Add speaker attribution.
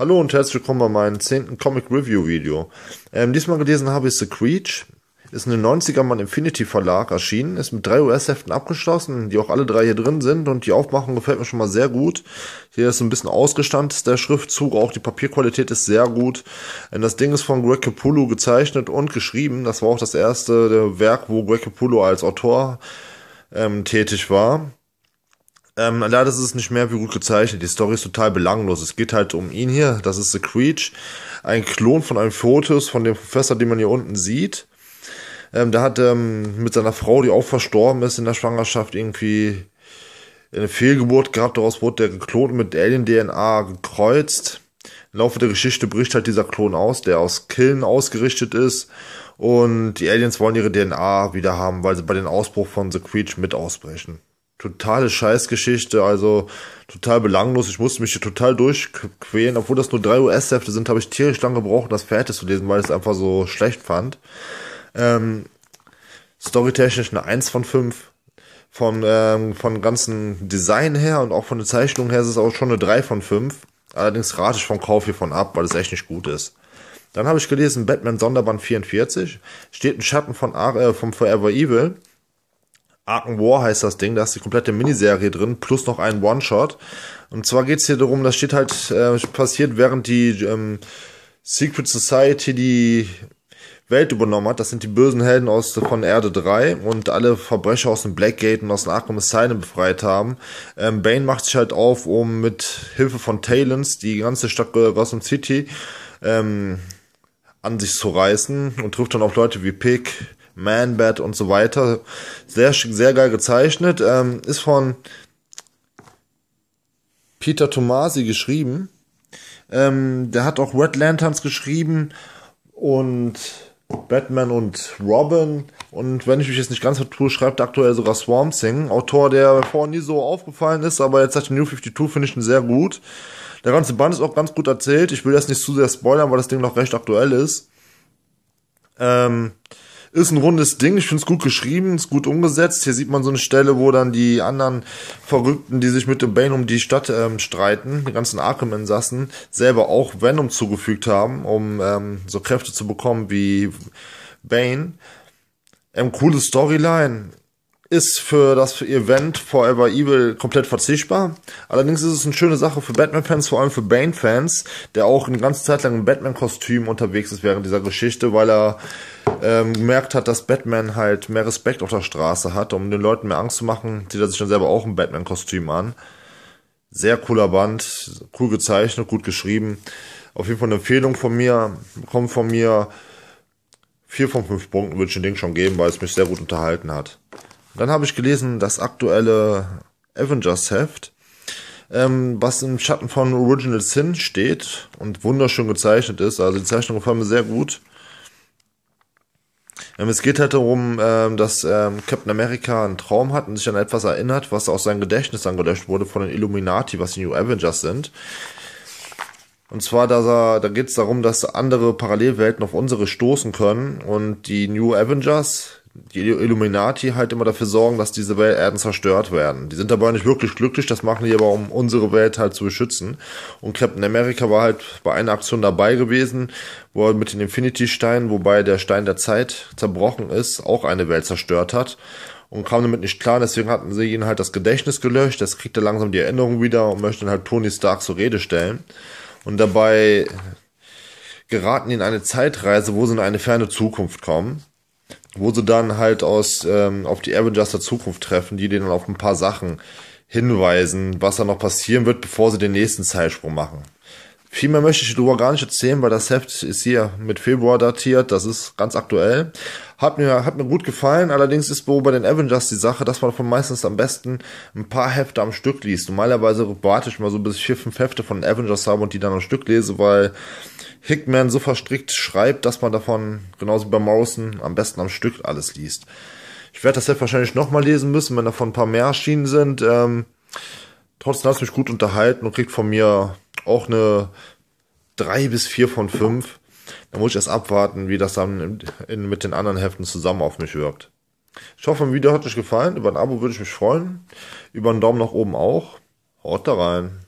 Speaker 1: Hallo und herzlich willkommen bei meinem zehnten Comic Review Video. Ähm, diesmal gelesen habe ich The Creech. Ist in den 90 er Mann Infinity Verlag erschienen, ist mit drei US-Heften abgeschlossen, die auch alle drei hier drin sind und die Aufmachung gefällt mir schon mal sehr gut. Hier ist ein bisschen ausgestanzt der Schriftzug, auch die Papierqualität ist sehr gut. Und ähm, das Ding ist von Greg Capullo gezeichnet und geschrieben. Das war auch das erste äh, Werk, wo Greg Capullo als Autor ähm, tätig war. Ähm, leider ist es nicht mehr wie gut gezeichnet. Die Story ist total belanglos. Es geht halt um ihn hier. Das ist The Creech. Ein Klon von einem Fotos von dem Professor, den man hier unten sieht. Ähm, der hat ähm, mit seiner Frau, die auch verstorben ist in der Schwangerschaft, irgendwie eine Fehlgeburt gehabt. Daraus wurde der geklont mit Alien-DNA gekreuzt. Im Laufe der Geschichte bricht halt dieser Klon aus, der aus Killen ausgerichtet ist. Und die Aliens wollen ihre DNA wieder haben, weil sie bei dem Ausbruch von The Creech mit ausbrechen totale Scheißgeschichte, also total belanglos. Ich musste mich hier total durchquälen, obwohl das nur drei us säfte sind, habe ich tierisch lang gebraucht, das fertig zu lesen, weil ich es einfach so schlecht fand. Ähm, storytechnisch eine 1 von 5. Von, ähm, von ganzen Design her und auch von der Zeichnung her ist es auch schon eine 3 von 5. Allerdings rate ich vom Kauf hiervon ab, weil es echt nicht gut ist. Dann habe ich gelesen, Batman Sonderband 44, steht ein Schatten von, äh, vom Forever Evil Arken War heißt das Ding, da ist die komplette Miniserie drin, plus noch ein One-Shot. Und zwar geht's hier darum, das steht halt, äh, passiert, während die ähm, Secret Society die Welt übernommen hat. Das sind die bösen Helden aus von Erde 3 und alle Verbrecher aus dem Blackgate und aus dem Arkham Asylum befreit haben. Ähm, Bane macht sich halt auf, um mit Hilfe von Talons die ganze Stadt Gotham City ähm, an sich zu reißen und trifft dann auf Leute wie Pig, man-Bat und so weiter. Sehr, sehr geil gezeichnet. Ähm, ist von Peter Tomasi geschrieben. Ähm, der hat auch Red Lanterns geschrieben und Batman und Robin. Und wenn ich mich jetzt nicht ganz vertue, schreibt aktuell sogar Swarm Thing. Autor, der vorher nie so aufgefallen ist, aber jetzt seit New 52 finde ich ihn sehr gut. Der ganze Band ist auch ganz gut erzählt. Ich will das nicht zu sehr spoilern, weil das Ding noch recht aktuell ist. Ähm, ist ein rundes Ding, ich finde es gut geschrieben, ist gut umgesetzt. Hier sieht man so eine Stelle, wo dann die anderen Verrückten, die sich mit dem Bane um die Stadt ähm, streiten, die ganzen Arkham-Insassen, selber auch Venom zugefügt haben, um ähm, so Kräfte zu bekommen wie Bane. Ähm, coole Storyline ist für das Event Forever Evil komplett verzichtbar. Allerdings ist es eine schöne Sache für Batman-Fans, vor allem für Bane-Fans, der auch eine ganze Zeit lang im Batman-Kostüm unterwegs ist während dieser Geschichte, weil er ähm, gemerkt hat, dass Batman halt mehr Respekt auf der Straße hat, um den Leuten mehr Angst zu machen, zieht er sich dann selber auch ein Batman-Kostüm an. Sehr cooler Band, cool gezeichnet, gut geschrieben. Auf jeden Fall eine Empfehlung von mir, kommt von mir. Vier von fünf Punkten würde ich dem Ding schon geben, weil es mich sehr gut unterhalten hat. Dann habe ich gelesen, das aktuelle Avengers Heft, ähm, was im Schatten von Original Sin steht und wunderschön gezeichnet ist. Also die Zeichnung gefällt mir sehr gut. Ähm, es geht halt darum, ähm, dass ähm, Captain America einen Traum hat und sich an etwas erinnert, was aus seinem Gedächtnis angelöscht wurde von den Illuminati, was die New Avengers sind. Und zwar, dass da geht es darum, dass andere Parallelwelten auf unsere stoßen können und die New Avengers die Illuminati halt immer dafür sorgen, dass diese Erden zerstört werden. Die sind dabei nicht wirklich glücklich, das machen die aber, um unsere Welt halt zu beschützen. Und Captain America war halt bei einer Aktion dabei gewesen, wo er mit den Infinity-Steinen, wobei der Stein der Zeit zerbrochen ist, auch eine Welt zerstört hat und kam damit nicht klar. Deswegen hatten sie ihn halt das Gedächtnis gelöscht. Das kriegt er langsam die Erinnerung wieder und möchte halt Tony Stark zur Rede stellen. Und dabei geraten in eine Zeitreise, wo sie in eine ferne Zukunft kommen wo sie dann halt aus ähm, auf die Avengers der Zukunft treffen, die denen auf ein paar Sachen hinweisen, was da noch passieren wird, bevor sie den nächsten Zeitsprung machen. Viel mehr möchte ich darüber gar nicht erzählen, weil das Heft ist hier mit Februar datiert. Das ist ganz aktuell. Hat mir, hat mir gut gefallen. Allerdings ist bei den Avengers die Sache, dass man von meistens am besten ein paar Hefte am Stück liest. Normalerweise warte ich mal so, bis ich vier, fünf Hefte von den Avengers habe und die dann am Stück lese, weil Hickman so verstrickt schreibt, dass man davon, genauso wie bei Morrison, am besten am Stück alles liest. Ich werde das Heft wahrscheinlich nochmal lesen müssen, wenn davon ein paar mehr erschienen sind. Ähm, trotzdem hat es mich gut unterhalten und kriegt von mir auch eine 3 bis 4 von 5. Da muss ich erst abwarten, wie das dann in, in, mit den anderen Heften zusammen auf mich wirkt. Ich hoffe, ein Video hat euch gefallen. Über ein Abo würde ich mich freuen. Über einen Daumen nach oben auch. Haut da rein.